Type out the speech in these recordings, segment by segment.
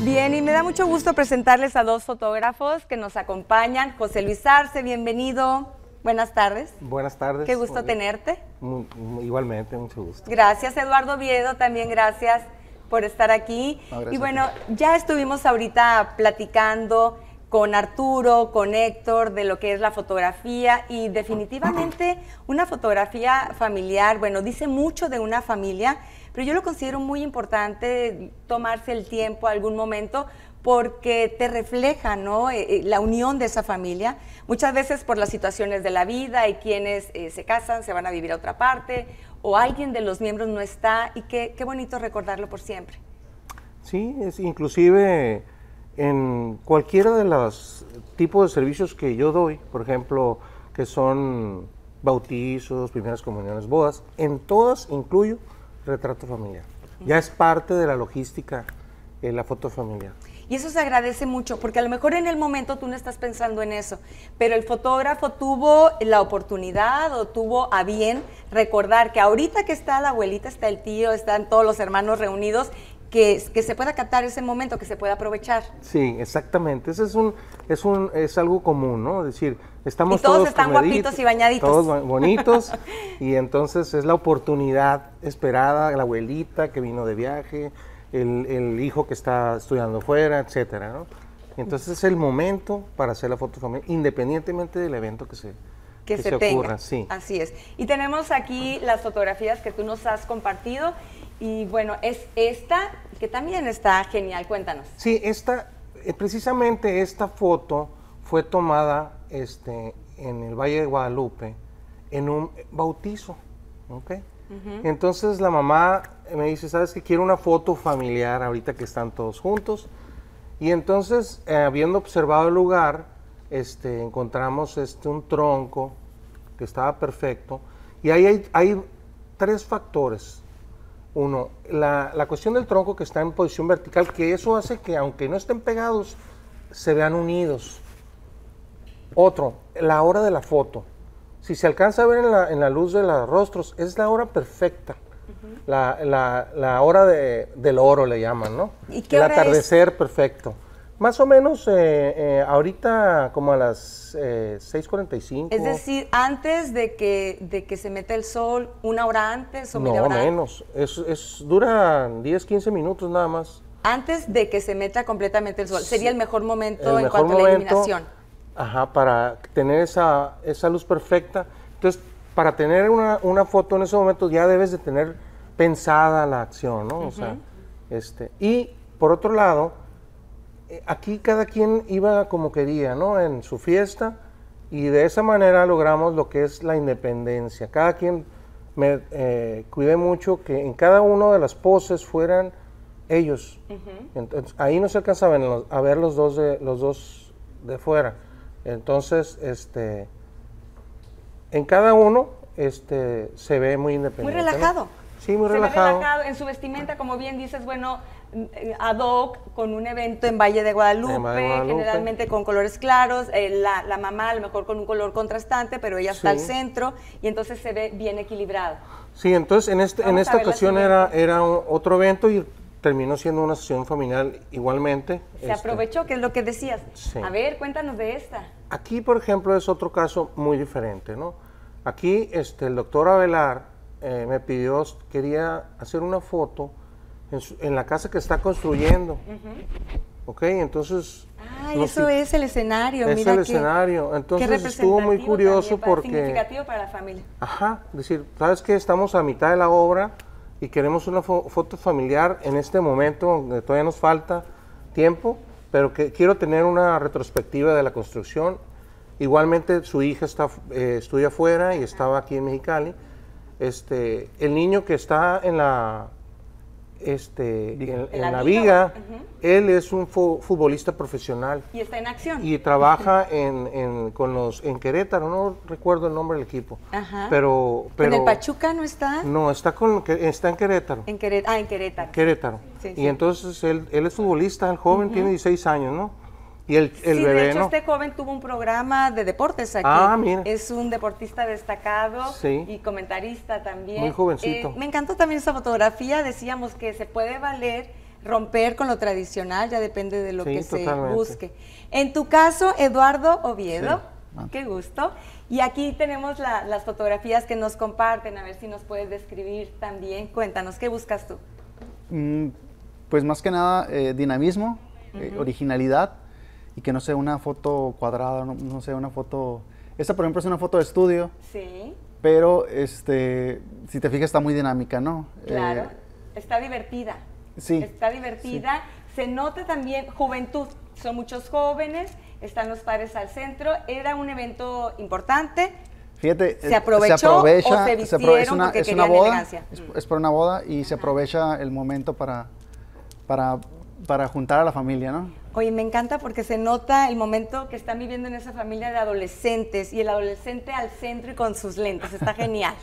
Bien, y me da mucho gusto presentarles a dos fotógrafos que nos acompañan. José Luis Arce, bienvenido. Buenas tardes. Buenas tardes. Qué gusto tenerte. igualmente, mucho gusto. Gracias, Eduardo Viedo, también gracias por estar aquí. y bueno, ya estuvimos ahorita platicando con Arturo, con Héctor, de lo que es la fotografía y definitivamente una fotografía familiar, bueno, dice mucho de una familia, pero yo lo considero muy importante tomarse el tiempo algún momento porque te refleja ¿no? Eh, eh, la unión de esa familia, muchas veces por las situaciones de la vida y quienes eh, se casan, se van a vivir a otra parte o alguien de los miembros no está y qué, qué bonito recordarlo por siempre. Sí, es inclusive en cualquiera de los tipos de servicios que yo doy, por ejemplo, que son bautizos, primeras comuniones, bodas, en todas incluyo retrato familiar. Ya es parte de la logística eh, la foto familiar. Y eso se agradece mucho, porque a lo mejor en el momento tú no estás pensando en eso, pero el fotógrafo tuvo la oportunidad o tuvo a bien recordar que ahorita que está la abuelita, está el tío, están todos los hermanos reunidos, que, se pueda captar ese momento, que se pueda aprovechar. Sí, exactamente. Eso es un, es un, es algo común, ¿no? Es decir, estamos y todos, están guapitos y bañaditos, todos bonitos, y entonces es la oportunidad esperada, la abuelita que vino de viaje, el, el hijo que está estudiando fuera, etcétera, ¿no? Entonces es el momento para hacer la foto familiar, independientemente del evento que se, que, se, tenga. Ocurra, sí. Así es. Y tenemos aquí las fotografías que tú nos has compartido. Y bueno, es esta que también está genial. Cuéntanos. Sí, esta, eh, precisamente esta foto fue tomada este, en el Valle de Guadalupe en un bautizo. ¿okay? Entonces la mamá me dice, ¿sabes qué? Quiero una foto familiar ahorita que están todos juntos. Y entonces, eh, habiendo observado el lugar, este, encontramos este, un tronco que estaba perfecto. Y ahí hay, tres factores. Uno, la, la, cuestión del tronco que está en posición vertical, que eso hace que aunque no estén pegados, se vean unidos. Otro, la hora de la foto. Si se alcanza a ver en la, luz de los rostros, es la hora perfecta. la, la, hora de, del oro le llaman, ¿no? El atardecer perfecto. Más o menos eh, eh, ahorita como a las eh, 6.45. Es decir, antes de que, de que se meta el sol, una hora antes o media no, menos. Es, es, dura 10, 15 minutos nada más. Antes de que se meta completamente el sol. Sería el mejor momento en cuanto a la iluminación. Ajá, para tener esa, esa luz perfecta. Entonces, para tener una, una, foto en ese momento ya debes de tener pensada la acción, ¿no? O sea, este. Y por otro lado eh, aquí cada quien iba como quería, ¿no? En su fiesta y de esa manera logramos lo que es la independencia. Cada quien me eh, cuidé mucho que en cada uno de las poses fueran ellos. Entonces, ahí no se alcanzaban a ver los dos de, los dos de fuera. Entonces, este, en cada uno este, se ve muy independiente. Muy relajado. Sí, muy relajado. En su vestimenta, como bien dices, bueno, eh, ad hoc con un evento en Valle de Guadalupe, generalmente con colores claros, eh, la, mamá a lo mejor con un color contrastante, pero ella está al centro y entonces se ve bien equilibrado. Sí, entonces en, este, en esta ocasión era, era otro evento y terminó siendo una sesión familiar igualmente. Se este. aprovechó, que es lo que decías. A ver, cuéntanos de esta. Aquí, por ejemplo, es otro caso muy diferente, ¿no? Aquí este, el doctor Avelar eh, me pidió, quería hacer una foto en, la casa que está construyendo. Ok, entonces... Ah, eso es el escenario, es el escenario. Entonces estuvo muy curioso porque... Significativo para la familia. Ajá, decir, ¿sabes qué? Estamos a mitad de la obra y queremos una foto familiar en este momento, donde todavía nos falta tiempo, pero que quiero tener una retrospectiva de la construcción. Igualmente su hija está, eh, estudia afuera y estaba aquí en Mexicali. Este, el niño que está en la este, en, la, viga. Él es un futbolista profesional. Y está en acción. Y trabaja en, en, con los, en Querétaro, no recuerdo el nombre del equipo. Pero, pero... ¿En el Pachuca no está? No, está, con, está en Querétaro. En Querétaro. Ah, en Querétaro. Querétaro. Y entonces él, él es futbolista, el joven, tiene 16 años, ¿no? Y el, bebé. De hecho, este joven tuvo un programa de deportes aquí. Ah, Es un deportista destacado y comentarista también. Muy jovencito. Eh, me encantó también esa fotografía. Decíamos que se puede valer romper con lo tradicional, ya depende de lo que se busque. En tu caso, Eduardo Oviedo, qué gusto. Y aquí tenemos las fotografías que nos comparten, a ver si nos puedes describir también. Cuéntanos, ¿qué buscas tú? Mm, pues más que nada, eh, dinamismo, eh, originalidad y que no sea una foto cuadrada, no, no sea una foto... Esta, por ejemplo, es una foto de estudio. Sí. Pero, este, si te fijas, está muy dinámica, ¿no? Claro. Eh, está divertida. Sí. Está divertida. Se nota también juventud. Son muchos jóvenes, están los padres al centro. Era un evento importante. Fíjate, se eh, aprovechó se aprovecha, o se vistieron es una, porque es elegancia. Es, por una boda y se aprovecha el momento para, para, para juntar a la familia, ¿no? Oye, me encanta porque se nota el momento que están viviendo en esa familia de adolescentes y el adolescente al centro y con sus lentes. Está genial.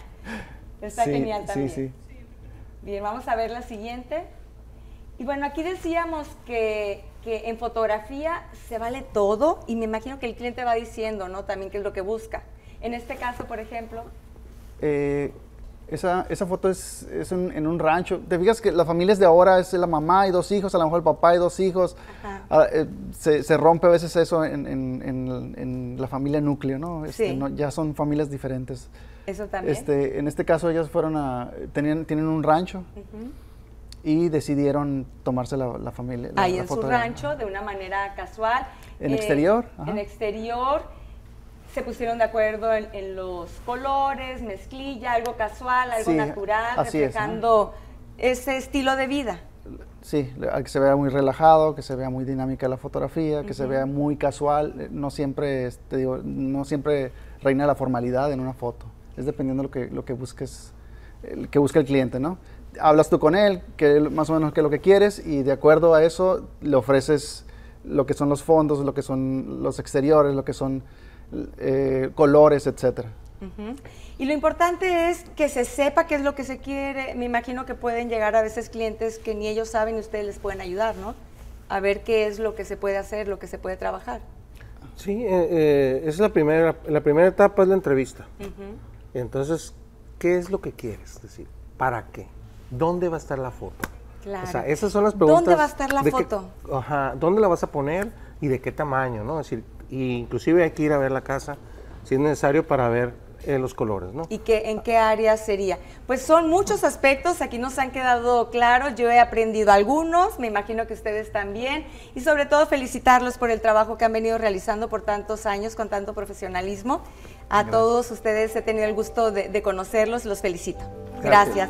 Está genial también. Sí, sí. Bien, vamos a ver la siguiente. Y bueno, aquí decíamos que, en fotografía se vale todo y me imagino que el cliente va diciendo, ¿no? También qué es lo que busca. En este caso, por ejemplo. Eh, esa, foto es, en un rancho. Te fijas que las familias de ahora es la mamá y dos hijos, a lo mejor el papá y dos hijos. Ah, eh, se, rompe a veces eso en, la familia núcleo, este, ¿no? Ya son familias diferentes. Eso también. Este, en este caso ellas fueron a, tenían, tienen un rancho. y decidieron tomarse la, la familia. Ahí en su rancho, de, una manera casual. En exterior. Eh, en exterior se pusieron de acuerdo en, los colores, mezclilla, algo casual, algo natural, reflejando ese estilo de vida. Sí, que se vea muy relajado, que se vea muy dinámica la fotografía, que se vea muy casual, eh, no siempre, te no siempre reina la formalidad en una foto. Es dependiendo lo que lo que busques, el que busca el cliente, ¿no? Hablas tú con él, que más o menos es lo que quieres y de acuerdo a eso le ofreces lo que son los fondos, lo que son los exteriores, lo que son eh, colores, etcétera. Y lo importante es que se sepa qué es lo que se quiere. Me imagino que pueden llegar a veces clientes que ni ellos saben y ustedes les pueden ayudar, ¿no? A ver qué es lo que se puede hacer, lo que se puede trabajar. Sí, eh, eh, es la primera, la primera etapa es la entrevista. Entonces, ¿qué es lo que quieres? Es decir, ¿para qué? ¿Dónde va a estar la foto? Claro. O sea, esas son las preguntas. ¿Dónde va a estar la foto? ajá, ¿dónde la vas a poner y de qué tamaño, no? Es decir, inclusive hay que ir a ver la casa si es necesario para ver eh, los colores, ¿no? ¿Y que, en qué área sería? Pues son muchos aspectos, aquí nos han quedado claros, yo he aprendido algunos, me imagino que ustedes también, y sobre todo felicitarlos por el trabajo que han venido realizando por tantos años, con tanto profesionalismo. A todos ustedes he tenido el gusto de, conocerlos, los felicito. Gracias.